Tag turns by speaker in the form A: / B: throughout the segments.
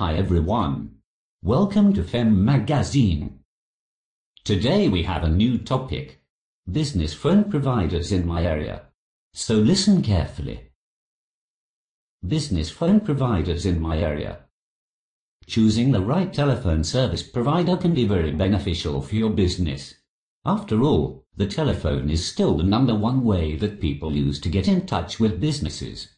A: Hi everyone. Welcome to Fem Magazine. Today we have a new topic, business phone providers in my area. So listen carefully. Business phone providers in my area. Choosing the right telephone service provider can be very beneficial for your business. After all, the telephone is still the number one way that people use to get in touch with businesses.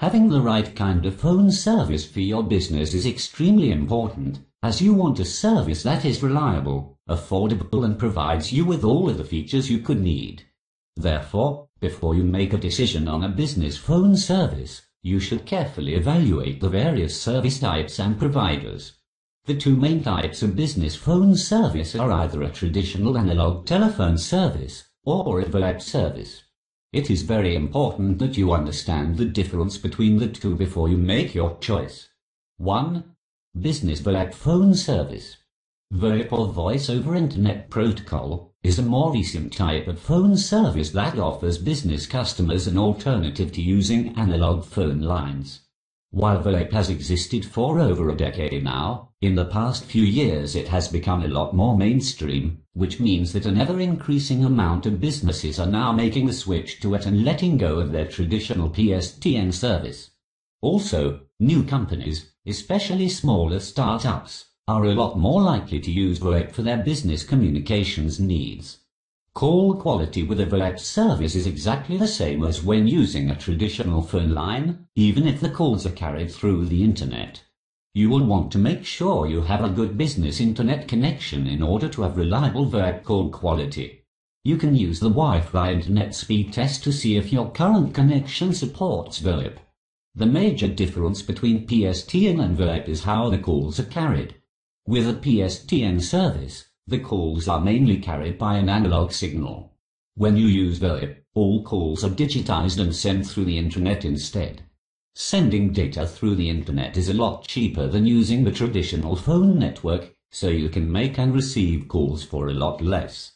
A: Having the right kind of phone service for your business is extremely important, as you want a service that is reliable, affordable and provides you with all of the features you could need. Therefore, before you make a decision on a business phone service, you should carefully evaluate the various service types and providers. The two main types of business phone service are either a traditional analog telephone service or a VoIP service. It is very important that you understand the difference between the two before you make your choice. 1. Business VoIP phone service. VoIP or Voice over Internet Protocol is a more recent type of phone service that offers business customers an alternative to using analog phone lines. While VoIP has existed for over a decade now, in the past few years it has become a lot more mainstream, which means that an ever-increasing amount of businesses are now making the switch to it and letting go of their traditional PSTN service. Also, new companies, especially smaller startups, are a lot more likely to use VoIP for their business communications needs. Call quality with a VoIP service is exactly the same as when using a traditional phone line, even if the calls are carried through the internet. You will want to make sure you have a good business internet connection in order to have reliable VoIP call quality. You can use the Wi-Fi internet speed test to see if your current connection supports VoIP. The major difference between PSTN and VoIP is how the calls are carried. With a PSTN service, the calls are mainly carried by an analog signal. When you use VoIP, all calls are digitized and sent through the internet instead. Sending data through the internet is a lot cheaper than using the traditional phone network, so you can make and receive calls for a lot less.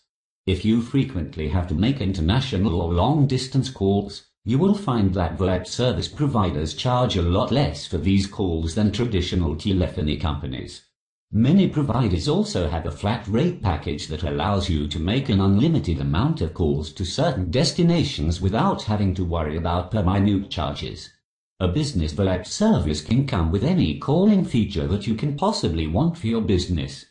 A: If you frequently have to make international or long-distance calls, you will find that VoIP service providers charge a lot less for these calls than traditional telephony companies. Many providers also have a flat rate package that allows you to make an unlimited amount of calls to certain destinations without having to worry about per minute charges. A business select service can come with any calling feature that you can possibly want for your business.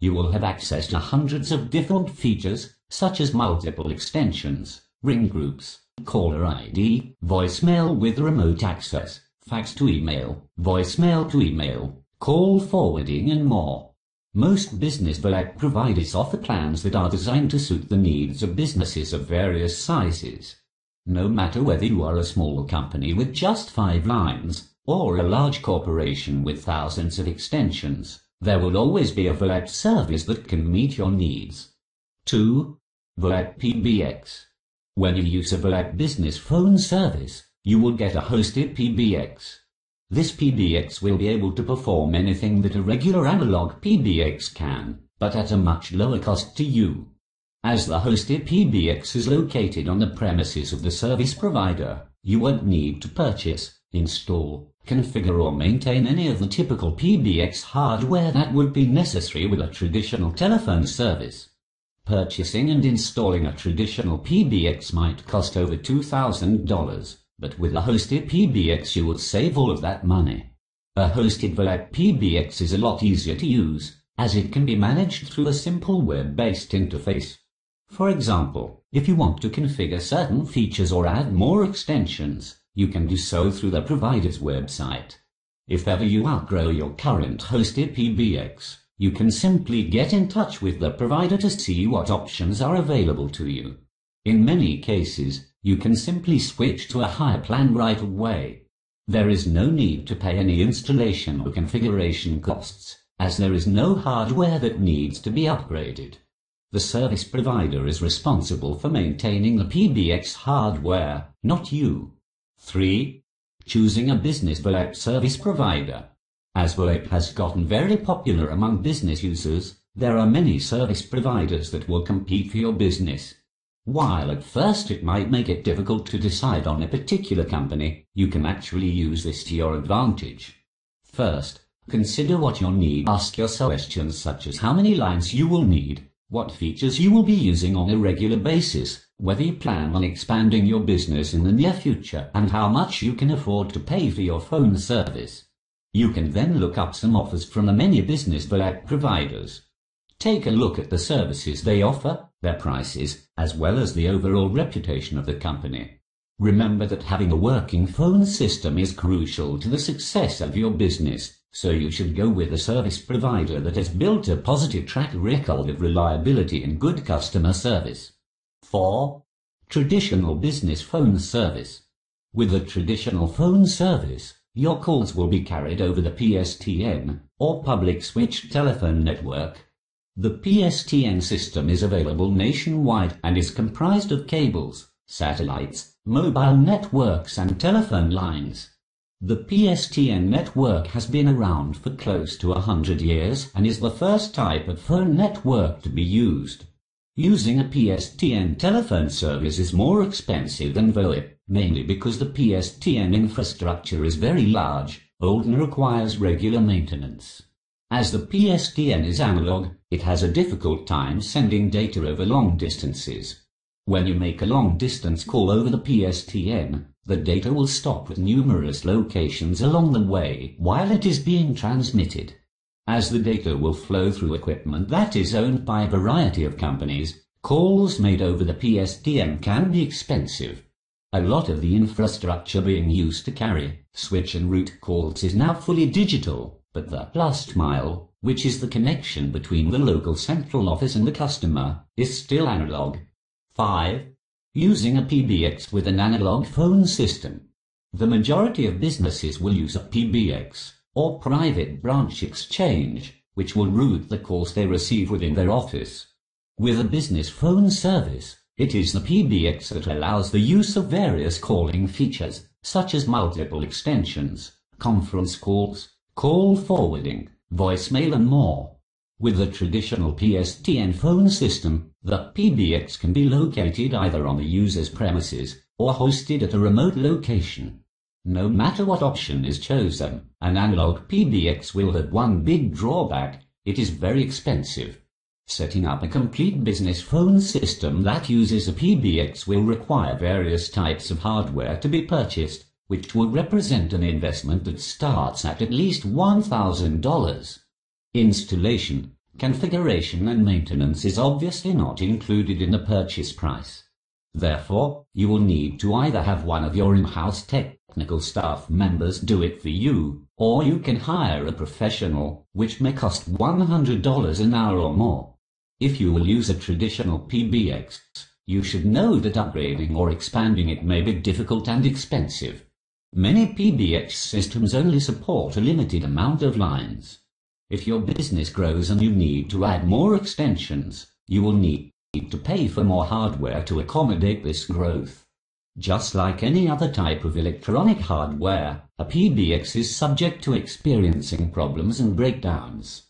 A: You will have access to hundreds of different features, such as multiple extensions, ring groups, caller ID, voicemail with remote access, fax to email, voicemail to email, call forwarding and more. Most business black providers offer plans that are designed to suit the needs of businesses of various sizes. No matter whether you are a small company with just five lines, or a large corporation with thousands of extensions, there will always be a VLAP service that can meet your needs. 2. VLAP PBX When you use a VLAP business phone service, you will get a hosted PBX. This PBX will be able to perform anything that a regular analog PBX can, but at a much lower cost to you. As the hosted PBX is located on the premises of the service provider, you won't need to purchase, install, configure or maintain any of the typical PBX hardware that would be necessary with a traditional telephone service. Purchasing and installing a traditional PBX might cost over $2,000. But with a hosted PBX you would save all of that money. A hosted VLAP PBX is a lot easier to use, as it can be managed through a simple web-based interface. For example, if you want to configure certain features or add more extensions, you can do so through the provider's website. If ever you outgrow your current hosted PBX, you can simply get in touch with the provider to see what options are available to you. In many cases, you can simply switch to a higher plan right away. There is no need to pay any installation or configuration costs, as there is no hardware that needs to be upgraded. The service provider is responsible for maintaining the PBX hardware, not you. 3. Choosing a business VoIP service provider. As VoIP has gotten very popular among business users, there are many service providers that will compete for your business. While at first it might make it difficult to decide on a particular company, you can actually use this to your advantage. First, consider what you'll need. Ask yourself questions such as how many lines you will need, what features you will be using on a regular basis, whether you plan on expanding your business in the near future, and how much you can afford to pay for your phone service. You can then look up some offers from the many business phone providers. Take a look at the services they offer their prices, as well as the overall reputation of the company. Remember that having a working phone system is crucial to the success of your business, so you should go with a service provider that has built a positive track record of reliability and good customer service. 4. Traditional business phone service. With a traditional phone service, your calls will be carried over the PSTN, or public switched telephone network, the PSTN system is available nationwide and is comprised of cables, satellites, mobile networks and telephone lines. The PSTN network has been around for close to a hundred years and is the first type of phone network to be used. Using a PSTN telephone service is more expensive than VoIP, mainly because the PSTN infrastructure is very large, old and requires regular maintenance. As the PSTN is analog, it has a difficult time sending data over long distances. When you make a long distance call over the PSTN, the data will stop at numerous locations along the way while it is being transmitted. As the data will flow through equipment that is owned by a variety of companies, calls made over the PSTN can be expensive. A lot of the infrastructure being used to carry, switch and route calls is now fully digital but the last mile, which is the connection between the local central office and the customer, is still analog. 5. Using a PBX with an analog phone system. The majority of businesses will use a PBX, or private branch exchange, which will route the calls they receive within their office. With a business phone service, it is the PBX that allows the use of various calling features, such as multiple extensions, conference calls, call forwarding, voicemail and more. With the traditional PSTN phone system, the PBX can be located either on the user's premises or hosted at a remote location. No matter what option is chosen, an analog PBX will have one big drawback, it is very expensive. Setting up a complete business phone system that uses a PBX will require various types of hardware to be purchased, which would represent an investment that starts at at least $1,000. Installation, configuration and maintenance is obviously not included in the purchase price. Therefore, you will need to either have one of your in-house technical staff members do it for you, or you can hire a professional, which may cost $100 an hour or more. If you will use a traditional PBX, you should know that upgrading or expanding it may be difficult and expensive. Many PBX systems only support a limited amount of lines. If your business grows and you need to add more extensions, you will need to pay for more hardware to accommodate this growth. Just like any other type of electronic hardware, a PBX is subject to experiencing problems and breakdowns.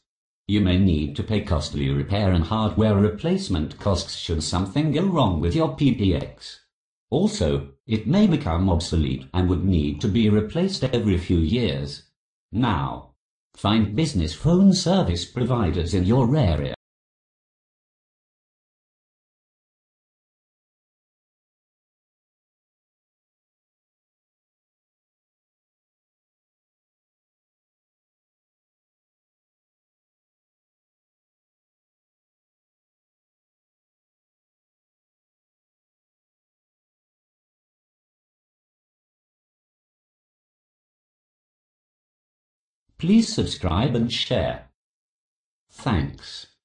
A: You may need to pay costly repair and hardware replacement costs should something go wrong with your PBX. Also, it may become obsolete and would need to be replaced every few years. Now, find business phone service providers in your area. Please subscribe and share. Thanks.